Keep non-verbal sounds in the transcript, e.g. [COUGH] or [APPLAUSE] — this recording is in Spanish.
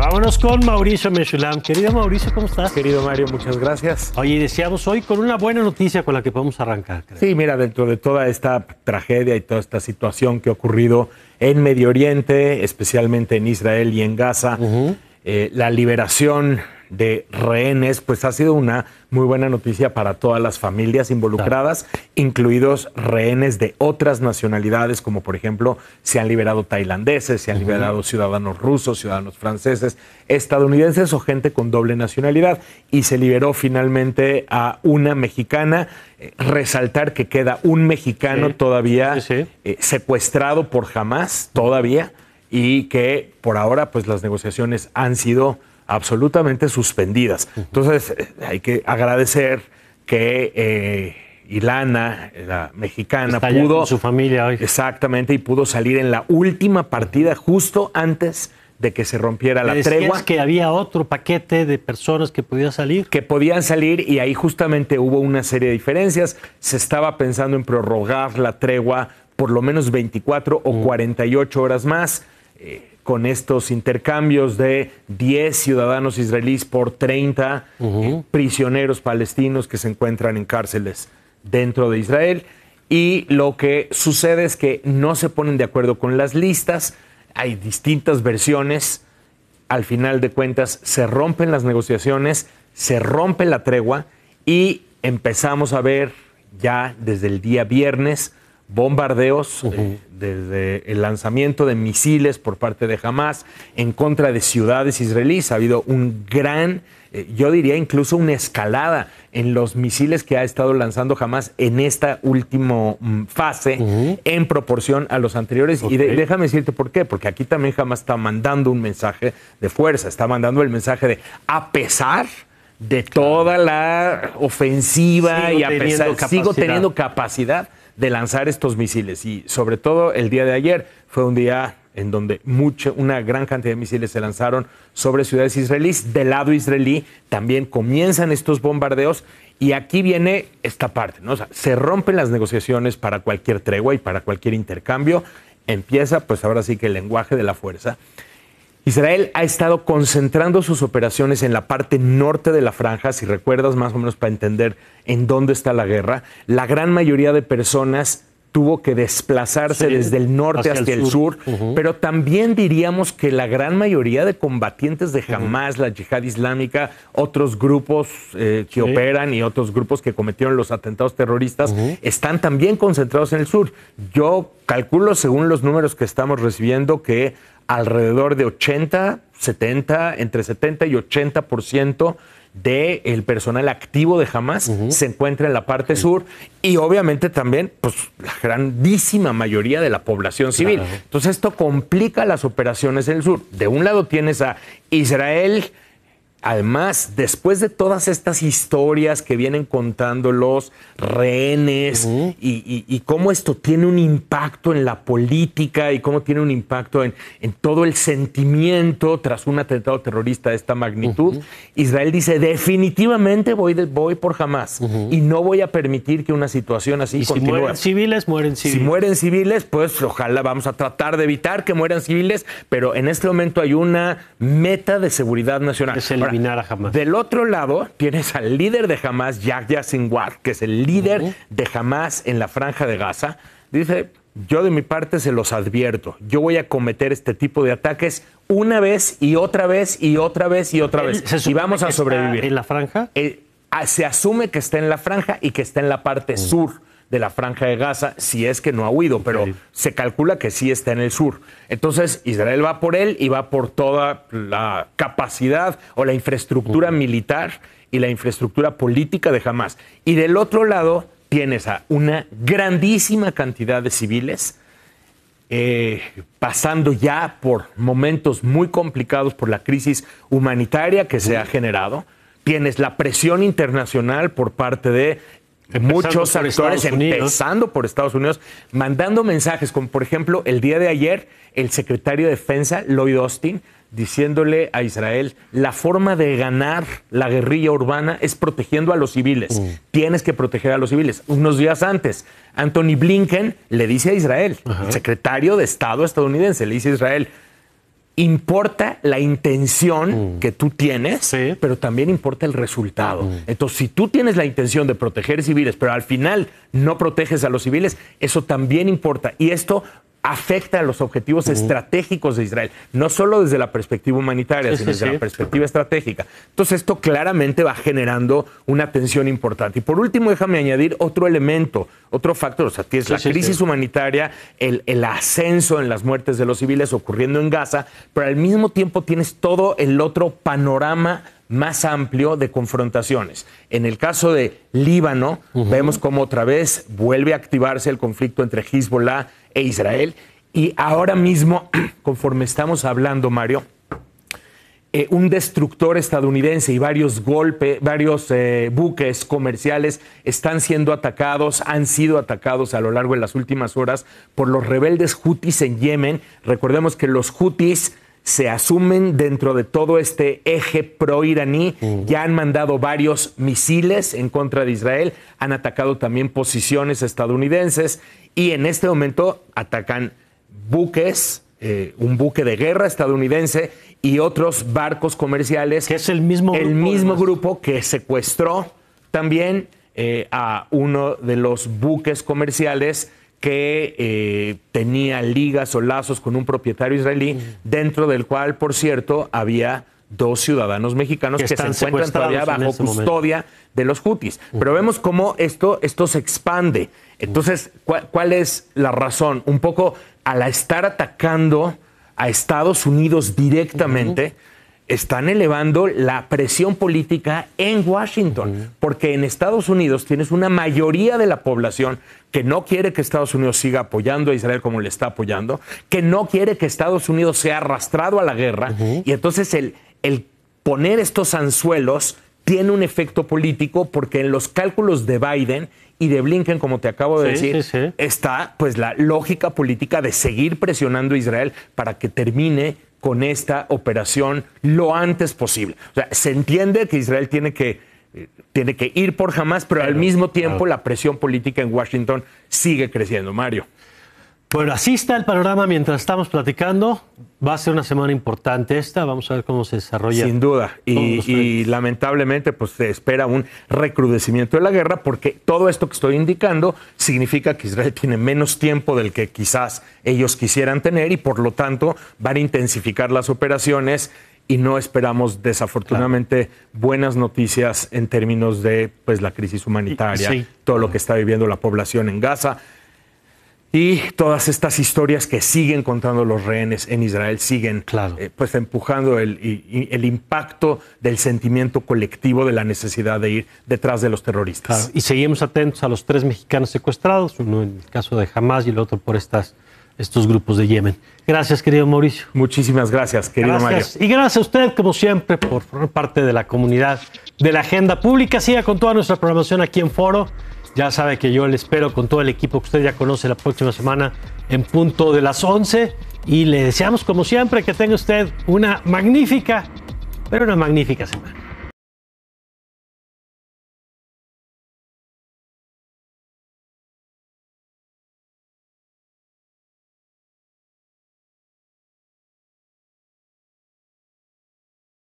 vámonos con Mauricio Meshulam. Querido Mauricio, ¿cómo estás? Querido Mario, muchas gracias. Oye, deseamos hoy con una buena noticia con la que podemos arrancar. Sí, mira, dentro de toda esta tragedia y toda esta situación que ha ocurrido en Medio Oriente, especialmente en Israel y en Gaza, eh, la liberación de rehenes, pues ha sido una muy buena noticia para todas las familias involucradas, incluidos rehenes de otras nacionalidades, como por ejemplo se han liberado tailandeses, se han liberado ciudadanos rusos, ciudadanos franceses, estadounidenses o gente con doble nacionalidad. Y se liberó finalmente a una mexicana. resaltar que queda un mexicano todavía eh, secuestrado por jamás, todavía, y que por ahora pues las negociaciones han sido absolutamente suspendidas. Entonces, eh, hay que agradecer que eh, Ilana, la mexicana, pudo. Con su familia hoy. Exactamente, y pudo salir en la última partida justo antes de que se rompiera la tregua. que había otro paquete de personas que podían salir. Que podían salir y ahí justamente hubo una serie de diferencias. Se estaba pensando en prorrogar la tregua por lo menos 24 o 48 mm. horas más. Eh, con estos intercambios de 10 ciudadanos israelíes por 30 eh, prisioneros palestinos que se encuentran en cárceles dentro de Israel. Y lo que sucede es que no se ponen de acuerdo con las listas, hay distintas versiones, al final de cuentas se rompen las negociaciones, se rompe la tregua y empezamos a ver ya desde el día viernes bombardeos, eh, desde el lanzamiento de misiles por parte de Hamas en contra de ciudades israelíes. Ha habido un gran, eh, yo diría incluso una escalada en los misiles que ha estado lanzando Hamas en esta última mm, fase en proporción a los anteriores. Y déjame decirte por qué, porque aquí también Hamas está mandando un mensaje de fuerza, está mandando el mensaje de a pesar de toda la ofensiva y a pesar sigo teniendo capacidad de lanzar estos misiles. Y sobre todo el día de ayer fue un día en donde una gran cantidad de misiles se lanzaron sobre ciudades israelíes. Del lado israelí también comienzan estos bombardeos y aquí viene esta parte, ¿no? se rompen las negociaciones para cualquier tregua y para cualquier intercambio. Empieza, pues ahora sí que el lenguaje de la fuerza. Israel ha estado concentrando sus operaciones en la parte norte de la franja, si recuerdas más o menos para entender en dónde está la guerra. La gran mayoría de personas tuvo que desplazarse desde el norte hacia, el sur, pero también diríamos que la gran mayoría de combatientes de Hamas, la yihad islámica, otros grupos eh, que operan y otros grupos que cometieron los atentados terroristas, están también concentrados en el sur. Yo calculo, según los números que estamos recibiendo, que alrededor de 80, 70, entre 70 y 80% del personal activo de Hamas se encuentra en la parte sur y obviamente también pues, la grandísima mayoría de la población civil. Entonces esto complica las operaciones en el sur. De un lado tienes a Israel Además, después de todas estas historias que vienen contando los rehenes y, cómo esto tiene un impacto en la política y cómo tiene un impacto en, todo el sentimiento tras un atentado terrorista de esta magnitud, Israel dice definitivamente voy, voy por jamás y no voy a permitir que una situación así y continúe. Si mueren civiles, mueren civiles. Si mueren civiles, pues ojalá vamos a tratar de evitar que mueran civiles, pero en este momento hay una meta de seguridad nacional. Es el del otro lado tienes al líder de Hamas, Yahya Sinwar, que es el líder de Hamas en la franja de Gaza. Dice, yo de mi parte se los advierto, yo voy a cometer este tipo de ataques una vez y otra vez y otra vez y otra vez. y vamos a sobrevivir. ¿En la franja? Eh, se asume que está en la franja y que está en la parte sur de la franja de Gaza, si es que no ha huido, pero se calcula que sí está en el sur. Entonces Israel va por él y va por toda la capacidad o la infraestructura militar y la infraestructura política de Hamas. Y del otro lado tienes a una grandísima cantidad de civiles eh, pasando ya por momentos muy complicados por la crisis humanitaria que se ha generado. Tienes la presión internacional por parte de muchos actores, empezando por Estados Unidos, mandando mensajes, como por ejemplo el día de ayer, el secretario de Defensa, Lloyd Austin, diciéndole a Israel, la forma de ganar la guerrilla urbana es protegiendo a los civiles. Mm. Tienes que proteger a los civiles. Unos días antes, Anthony Blinken le dice a Israel, el secretario de Estado estadounidense, le dice a Israel, importa la intención mm. que tú tienes, pero también importa el resultado. Mm. Entonces, si tú tienes la intención de proteger civiles, pero al final no proteges a los civiles, eso también importa. Y esto afecta a los objetivos estratégicos de Israel, no solo desde la perspectiva humanitaria, sino desde la perspectiva estratégica. Entonces esto claramente va generando una tensión importante. Y por último, déjame añadir otro elemento, otro factor, o sea, tienes la crisis humanitaria, el, ascenso en las muertes de los civiles ocurriendo en Gaza, pero al mismo tiempo tienes todo el otro panorama más amplio de confrontaciones. En el caso de Líbano, vemos cómo otra vez vuelve a activarse el conflicto entre Hezbollah e Israel. Y ahora mismo, [CLEARS THROAT] conforme estamos hablando, Mario, eh, un destructor estadounidense y varios golpes, varios eh, buques comerciales están siendo atacados, han sido atacados a lo largo de las últimas horas por los rebeldes hutis en Yemen. Recordemos que los hutis se asumen dentro de todo este eje pro-iraní. Ya han mandado varios misiles en contra de Israel, han atacado también posiciones estadounidenses y en este momento atacan buques, eh, un buque de guerra estadounidense y otros barcos comerciales. Que es el mismo grupo. El mismo grupo que secuestró también eh, a uno de los buques comerciales que eh, tenía ligas o lazos con un propietario israelí, mm. dentro del cual, por cierto, había dos ciudadanos mexicanos que, se encuentran todavía bajo custodia de los hutis. Pero vemos cómo esto, esto se expande. Entonces, ¿cuál, es la razón? Un poco al estar atacando a Estados Unidos directamente, están elevando la presión política en Washington, porque en Estados Unidos tienes una mayoría de la población que no quiere que Estados Unidos siga apoyando a Israel como le está apoyando, que no quiere que Estados Unidos sea arrastrado a la guerra, y entonces el el poner estos anzuelos tiene un efecto político porque en los cálculos de Biden y de Blinken, como te acabo de decir, está pues la lógica política de seguir presionando a Israel para que termine con esta operación lo antes posible. O sea, se entiende que Israel tiene que eh, tiene que ir por jamás, pero, al mismo tiempo la presión política en Washington sigue creciendo, Mario. Bueno, así está el panorama mientras estamos platicando. Va a ser una semana importante esta, vamos a ver cómo se desarrolla. Sin duda, y, lamentablemente pues se espera un recrudecimiento de la guerra porque todo esto que estoy indicando significa que Israel tiene menos tiempo del que quizás ellos quisieran tener y por lo tanto van a intensificar las operaciones y no esperamos desafortunadamente buenas noticias en términos de pues la crisis humanitaria, todo lo que está viviendo la población en Gaza. Y todas estas historias que siguen contando los rehenes en Israel siguen eh, pues empujando el, impacto del sentimiento colectivo de la necesidad de ir detrás de los terroristas. Y seguimos atentos a los tres mexicanos secuestrados, uno en el caso de Hamas y el otro por estas, estos grupos de Yemen. Gracias, querido Mauricio. Muchísimas gracias, querido gracias. Y gracias a usted, como siempre, por formar parte de la comunidad de la agenda pública. Siga con toda nuestra programación aquí en Foro. Ya sabe que yo le espero con todo el equipo que usted ya conoce la próxima semana en punto de las 11 y le deseamos como siempre que tenga usted una magnífica, pero una magnífica semana.